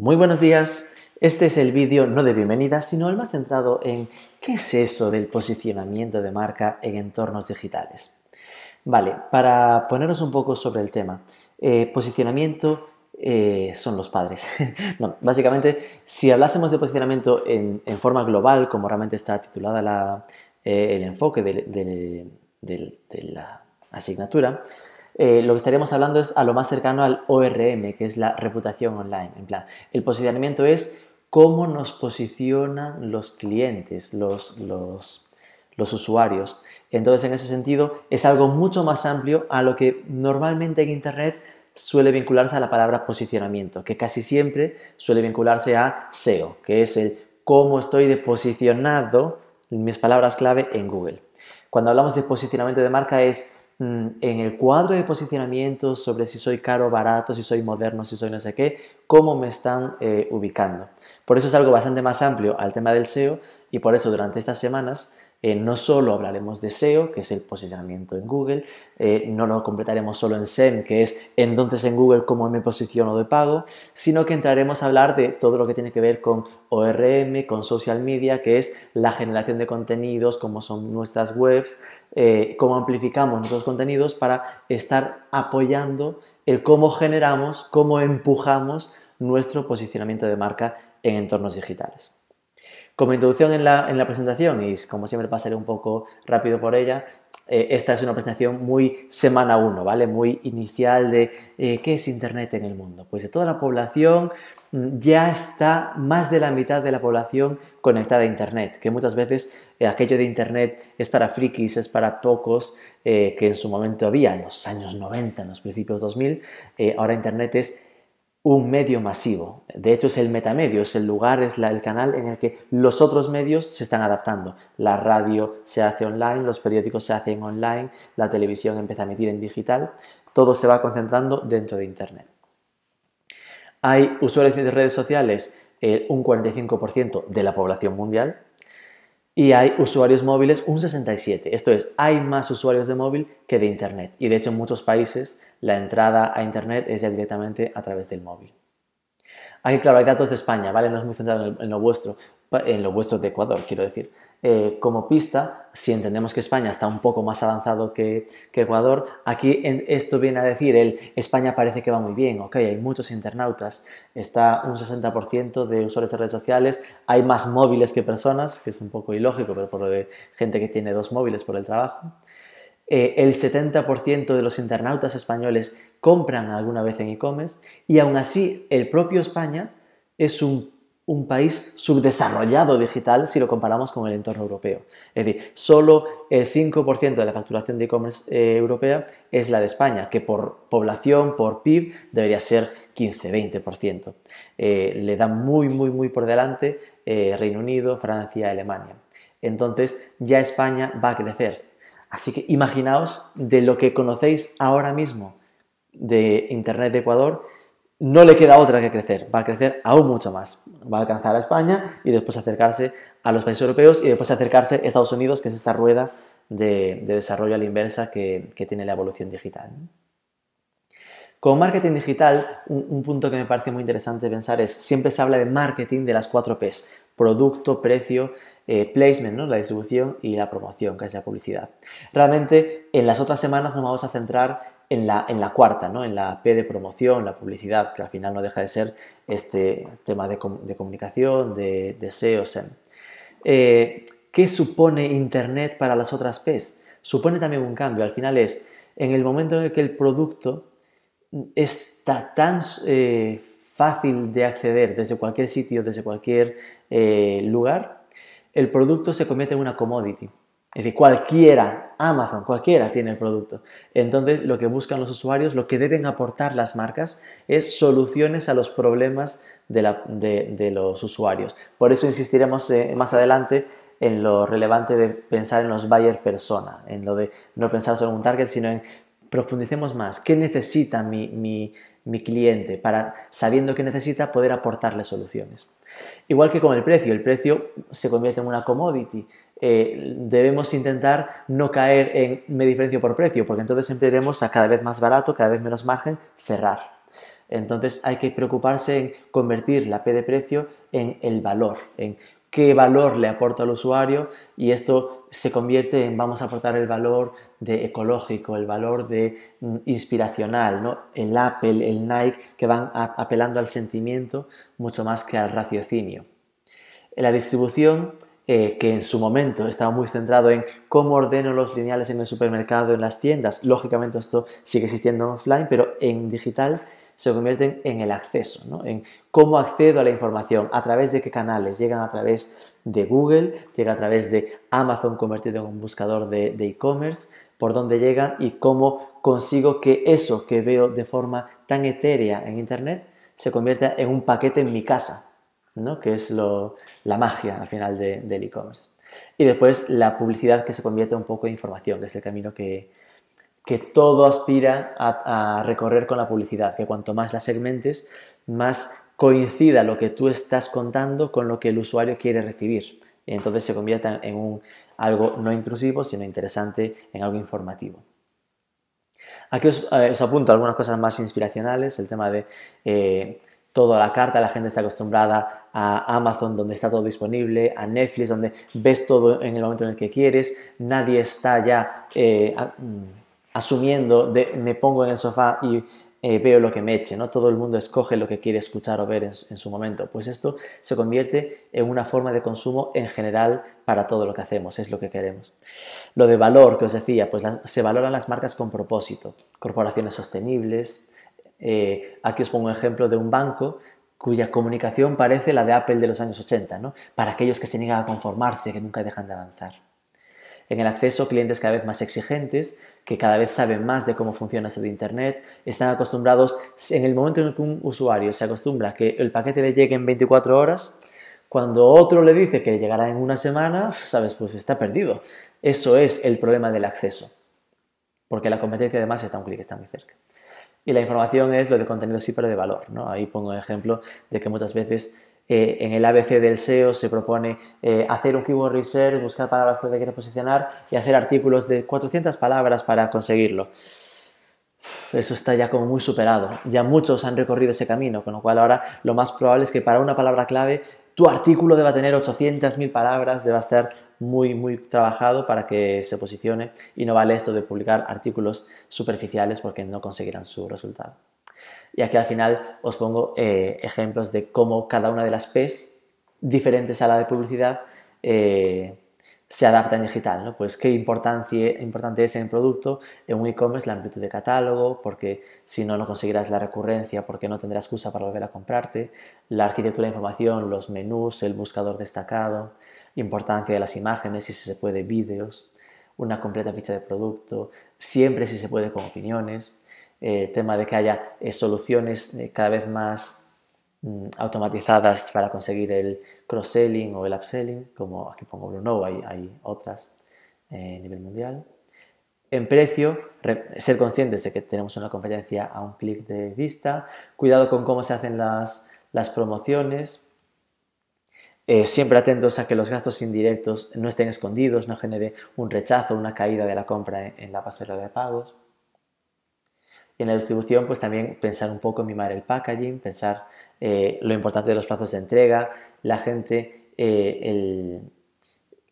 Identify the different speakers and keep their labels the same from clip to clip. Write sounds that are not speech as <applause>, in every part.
Speaker 1: Muy buenos días. Este es el vídeo no de bienvenida, sino el más centrado en qué es eso del posicionamiento de marca en entornos digitales. Vale, para poneros un poco sobre el tema, eh, posicionamiento eh, son los padres. <laughs> básicamente, si hablásemos de posicionamiento en, forma global, como realmente está titulada la, eh, el enfoque de la asignatura, eh, lo que estaríamos hablando es a lo más cercano al ORM, que es la reputación online. En plan, el posicionamiento es cómo nos posicionan los clientes, los, usuarios. Entonces, en ese sentido, es algo mucho más amplio a lo que normalmente en Internet suele vincularse a la palabra posicionamiento, que casi siempre suele vincularse a SEO, que es el cómo estoy de posicionado, mis palabras clave en Google. Cuando hablamos de posicionamiento de marca es Mm, en el cuadro de posicionamiento sobre si soy caro, barato, si soy moderno, si soy no sé qué, cómo me están eh, ubicando. Por eso es algo bastante más amplio al tema del SEO y por eso durante estas semanas eh, no solo hablaremos de SEO, que es el posicionamiento en Google, eh, no lo completaremos solo en SEM, que es entonces en Google cómo me posiciono de pago, sino que entraremos a hablar de todo lo que tiene que ver con ORM, con social media, que es la generación de contenidos, cómo son nuestras webs, eh, cómo amplificamos nuestros contenidos para estar apoyando el cómo generamos, cómo empujamos nuestro posicionamiento de marca en entornos digitales. Como introducción en la, presentación, y como siempre pasaré un poco rápido por ella, eh, esta es una presentación muy semana 1, ¿vale? Muy inicial de eh, qué es Internet en el mundo. Pues de toda la población mm, ya está más de la mitad de la población conectada a Internet, que muchas veces eh, aquello de Internet es para frikis, es para pocos que en su momento había, en los años 90, en los principios 2000, ahora Internet es un medio masivo. De hecho, es el metamedio, es el lugar, es el canal en el que los otros medios se están adaptando. La radio se hace online, los periódicos se hacen online, la televisión empieza a emitir en digital, todo se va concentrando dentro de Internet. Hay usuarios de redes sociales, eh, un 45% de la población mundial, y hay usuarios móviles un 67. Esto es, hay más usuarios de móvil que de Internet. Y de hecho en muchos países la entrada a Internet es ya directamente a través del móvil. Aquí, claro, hay datos de España, ¿vale? No es muy centrado en, lo vuestro, en lo vuestro de Ecuador, quiero decir. Eh, como pista, si entendemos que España está un poco más avanzado que, Ecuador, aquí esto viene a decir el España parece que va muy bien, ok, hay muchos internautas, está un 60% de usuarios de redes sociales, hay más móviles que personas, que es un poco ilógico, pero por lo de gente que tiene dos móviles por el trabajo. Eh, el 70% de los internautas españoles compran alguna vez en e-commerce y aún así el propio España es un, país subdesarrollado digital si lo comparamos con el entorno europeo. Es decir, solo el 5% de la facturación de e-commerce eh, europea es la de España, que por población, por PIB, debería ser 15-20%. Eh, le da muy, muy, muy por delante Reino Unido, Francia, Alemania. Entonces ya España va a crecer Así que imaginaos de lo que conocéis ahora mismo de Internet de Ecuador, no le queda otra que crecer, va a crecer aún mucho más, va a alcanzar a España y después acercarse a los países europeos y después acercarse a Estados Unidos, que es esta rueda de, desarrollo a la inversa que, tiene la evolución digital. Con marketing digital, un, un punto que me parece muy interesante pensar es, siempre se habla de marketing de las cuatro Ps, producto, precio, eh, placement, la distribución y la promoción, que es la publicidad. Realmente en las otras semanas nos vamos a centrar en la, cuarta, en la P de promoción, la publicidad, que al final no deja de ser este tema de, comunicación, de, deseos. SEO, e eh, ¿Qué supone Internet para las otras Ps? Supone también un cambio. Al final es, en el momento en el que el producto está tan eh, fácil de acceder desde cualquier sitio, desde cualquier lugar, el producto se convierte en una commodity. Es decir, cualquiera, Amazon, cualquiera tiene el producto. Entonces, lo que buscan los usuarios, lo que deben aportar las marcas es soluciones a los problemas de, los usuarios. Por eso insistiremos eh, más adelante en lo relevante de pensar en los buyer persona, en lo de no pensar solo en un target, sino en profundicemos más, ¿qué necesita mi, mi, mi cliente, para sabiendo que necesita poder aportarle soluciones. Igual que con el precio, el precio se convierte en una commodity. Eh, debemos intentar no caer en me diferencio por precio, porque entonces empezaremos a cada vez más barato, cada vez menos margen, cerrar. Entonces hay que preocuparse en convertir la P de precio en el valor, en qué valor le aporta al usuario y esto se convierte en vamos a aportar el valor de ecológico, el valor de mm, inspiracional, ¿no? el Apple, el Nike, que van apelando al sentimiento mucho más que al raciocinio. La distribución eh, que en su momento estaba muy centrado en cómo ordeno los lineales en el supermercado, en las tiendas. Lógicamente esto sigue existiendo offline, pero en digital se convierten en el acceso, ¿no? en cómo accedo a la información, a través de qué canales, llegan a través de Google, llega a través de Amazon convertido en un buscador de e-commerce, por dónde llega y cómo consigo que eso que veo de forma tan etérea en Internet se convierta en un paquete en mi casa, ¿no? que es lo, la magia al final de, del e-commerce. Y después la publicidad que se convierte un poco en información, que es el camino que, que todo aspira a, recorrer con la publicidad, que cuanto más la segmentes, más coincida lo que tú estás contando con lo que el usuario quiere recibir. Y entonces se convierta en un, algo no intrusivo, sino interesante, en algo informativo. Aquí os, eh, apunto algunas cosas más inspiracionales, el tema de eh, todo a la carta, la gente está acostumbrada a Amazon donde está todo disponible, a Netflix donde ves todo en el momento en el que quieres, nadie está ya... Eh, mm, asumiendo, de, me pongo en el sofá y eh, veo lo que me eche, ¿no? Todo el mundo escoge lo que quiere escuchar o ver en, su momento. Pues esto se convierte en una forma de consumo en general para todo lo que hacemos, es lo que queremos. Lo de valor que os decía, pues se valoran las marcas con propósito, corporaciones sostenibles. Eh, aquí os pongo un ejemplo de un banco cuya comunicación parece la de Apple de los años 80, ¿no? Para aquellos que se niegan a conformarse, que nunca dejan de avanzar. En el acceso, clientes cada vez más exigentes, que cada vez saben más de cómo funciona ese de Internet, están acostumbrados, en el momento en que un usuario se acostumbra a que el paquete le llegue en 24 horas, cuando otro le dice que llegará en una semana, sabes, pues está perdido. Eso es el problema del acceso, porque la competencia además está un clic, está muy cerca. Y la información es lo de contenido sí, pero de valor, Ahí pongo el ejemplo de que muchas veces eh, en el ABC del SEO se propone eh, hacer un keyword research, buscar palabras que quieres posicionar y hacer artículos de 400 palabras para conseguirlo. Eso está ya como muy superado. Ya muchos han recorrido ese camino, con lo cual ahora lo más probable es que para una palabra clave tu artículo deba tener 800.000 palabras, deba estar muy, muy trabajado para que se posicione y no vale esto de publicar artículos superficiales porque no conseguirán su resultado. Y aquí al final os pongo eh, ejemplos de cómo cada una de las P's diferentes a la de publicidad eh, se adapta en digital, Pues qué importancia, importante es en el producto, en un e-commerce la amplitud de catálogo, porque si no, no conseguirás la recurrencia, porque no tendrás excusa para volver a comprarte, la arquitectura de información, los menús, el buscador destacado, importancia de las imágenes, y si se puede, vídeos, una completa ficha de producto, siempre si se puede con opiniones, el eh, tema de que haya eh, soluciones eh, cada vez más mm, automatizadas para conseguir el cross-selling o el upselling, como aquí pongo Bruno, hay, hay otras a nivel mundial. En precio, ser conscientes de que tenemos una competencia a un clic de vista, cuidado con cómo se hacen las, promociones, siempre atentos a que los gastos indirectos no estén escondidos, no genere un rechazo, una caída de la compra en, la pasarela de pagos. Y en la distribución, pues también pensar un poco en mimar el packaging, pensar eh, lo importante de los plazos de entrega, la gente, eh,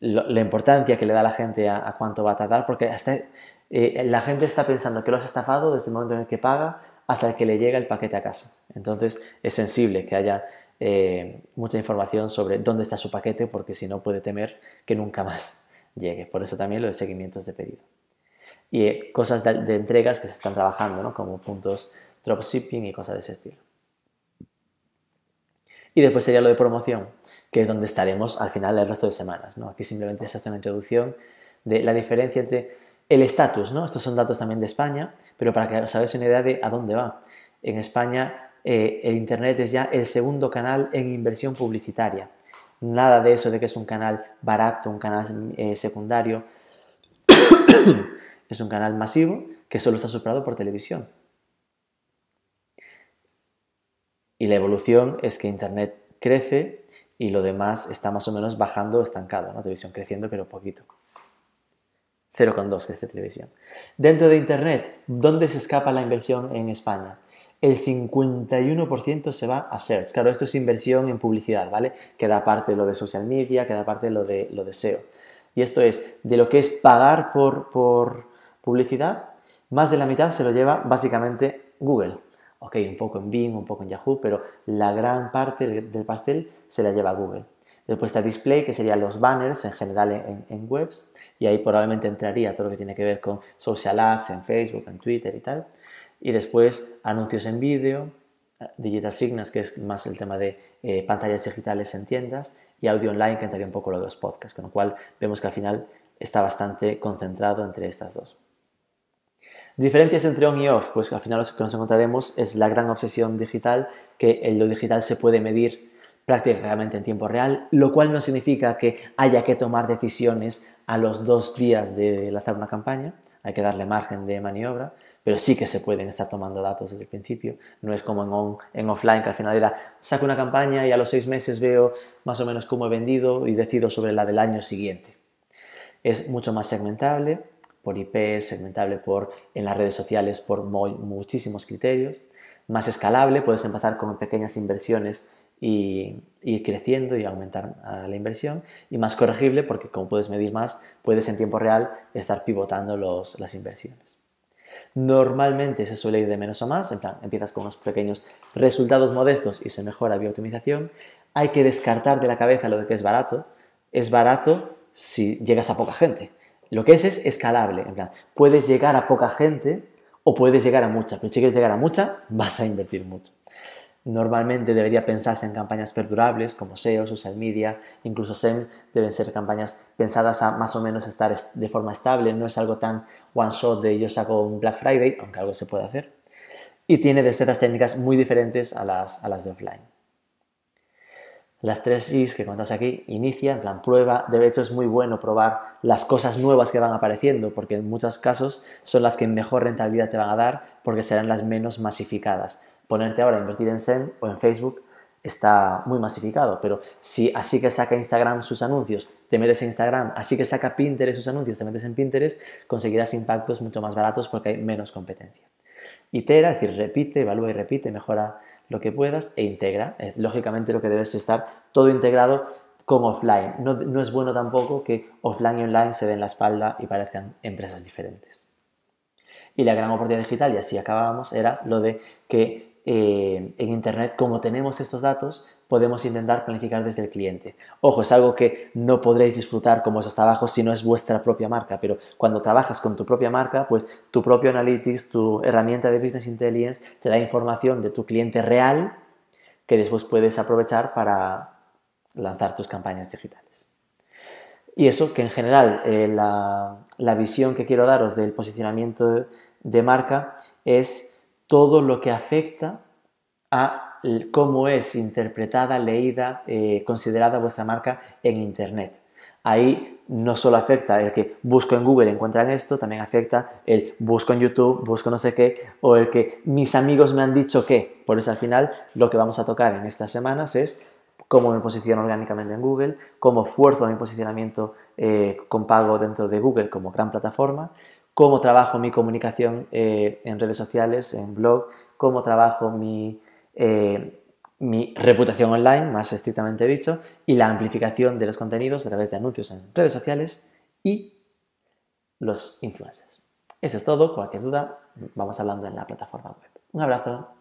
Speaker 1: la importancia que le da la gente a, cuánto va a tardar, porque eh, la gente está pensando que lo has estafado desde el momento en el que paga hasta el que le llega el paquete a casa. Entonces es sensible que haya mucha información sobre dónde está su paquete porque si no puede temer que nunca más llegue. Por eso también lo de seguimientos de pedido y cosas de, entregas que se están trabajando, ¿no? como puntos dropshipping y cosas de ese estilo. Y después sería lo de promoción, que es donde estaremos al final el resto de semanas. ¿no? Aquí simplemente se hace una introducción de la diferencia entre el estatus, ¿no? estos son datos también de España, pero para que os hagáis una idea de a dónde va. En España eh, el Internet es ya el segundo canal en inversión publicitaria. Nada de eso de que es un canal barato, un canal eh, secundario. <coughs> Es un canal masivo que solo está superado por televisión. Y la evolución es que Internet crece y lo demás está más o menos bajando, estancado, ¿no? Televisión creciendo, pero poquito. 0,2 crece televisión. Dentro de Internet, ¿dónde se escapa la inversión en España? El 51% se va a search. Claro, esto es inversión en publicidad, ¿vale? Queda parte lo de social media, queda parte lo de, lo de SEO. Y esto es de lo que es pagar por, por, publicidad, más de la mitad se lo lleva básicamente Google. Ok, un poco en Bing, un poco en Yahoo, pero la gran parte del pastel se la lleva Google. Después está display, que serían los banners en general en, webs, y ahí probablemente entraría todo lo que tiene que ver con social ads en Facebook, en Twitter y tal. Y después anuncios en vídeo, eh, digital signals, que es más el tema de eh, pantallas digitales en tiendas, y audio online, que entraría un poco los podcasts, con lo cual vemos que al final está bastante concentrado entre estas dos. Diferencias entre on y off, pues al final lo que nos encontraremos es la gran obsesión digital, que en lo digital se puede medir prácticamente en tiempo real, lo cual no significa que haya que tomar decisiones a los dos días de lanzar una campaña, hay que darle margen de maniobra, pero sí que se pueden estar tomando datos desde el principio, no es como en, on, en offline, que al final era, saco una campaña y a los seis meses veo más o menos cómo he vendido y decido sobre la del año siguiente. Es mucho más segmentable, por IP, segmentable por, en las redes sociales por muchísimos criterios, más escalable, puedes empezar con pequeñas inversiones y ir creciendo y aumentar ah, la inversión y más corregible porque como puedes medir más puedes en tiempo real estar pivotando las inversiones. Normalmente se suele ir de menos a más, en plan empiezas con unos pequeños resultados modestos y se mejora vía optimización. Hay que descartar de la cabeza lo de que es barato. Es barato si llegas a poca gente, lo que es es escalable. puedes llegar a poca gente o puedes llegar a mucha, pero si quieres llegar a mucha, vas a invertir mucho. Normalmente debería pensarse en campañas perdurables como SEO, social media, incluso SEM, deben ser campañas pensadas a más o menos estar de forma estable, no es algo tan one shot de yo saco un Black Friday, aunque algo se puede hacer. Y tiene de ciertas técnicas muy diferentes a las de offline las tres Is que contas aquí, inicia, en plan prueba. De hecho, es muy bueno probar las cosas nuevas que van apareciendo, porque en muchos casos son las que mejor rentabilidad te van a dar, porque serán las menos masificadas. Ponerte ahora a invertir en SEM o en Facebook está muy masificado, pero si así que saca Instagram sus anuncios, te metes en Instagram, así que saca Pinterest sus anuncios, te metes en Pinterest, conseguirás impactos mucho más baratos porque hay menos competencia. Itera, es decir, repite, evalúa y repite, mejora lo que puedas e integra. Es, lógicamente lo que debes estar todo integrado con offline. No, no es bueno tampoco que offline y online se den la espalda y parezcan empresas diferentes. Y la gran oportunidad digital, y así acabábamos, era lo de que eh, en Internet, como tenemos estos datos, podemos intentar planificar desde el cliente. Ojo, es algo que no podréis disfrutar como esos trabajos si no es vuestra propia marca, pero cuando trabajas con tu propia marca, pues tu propio analytics, tu herramienta de business intelligence te da información de tu cliente real que después puedes aprovechar para lanzar tus campañas digitales. Y eso que en general eh, la, la visión que quiero daros del posicionamiento de marca es todo lo que afecta a cómo es interpretada, leída, eh, considerada vuestra marca en Internet. Ahí no solo afecta el que busco en Google, encuentran esto, también afecta el busco en YouTube, busco no sé qué, o el que mis amigos me han dicho qué. Por eso al final lo que vamos a tocar en estas semanas es cómo me posiciono orgánicamente en Google, cómo fuerzo mi posicionamiento eh, con pago dentro de Google como gran plataforma, cómo trabajo mi comunicación eh, en redes sociales, en blog, cómo trabajo mi, eh, mi reputación online, más estrictamente dicho, y la amplificación de los contenidos a través de anuncios en redes sociales y los influencers. Eso es todo, cualquier duda vamos hablando en la plataforma web. Un abrazo.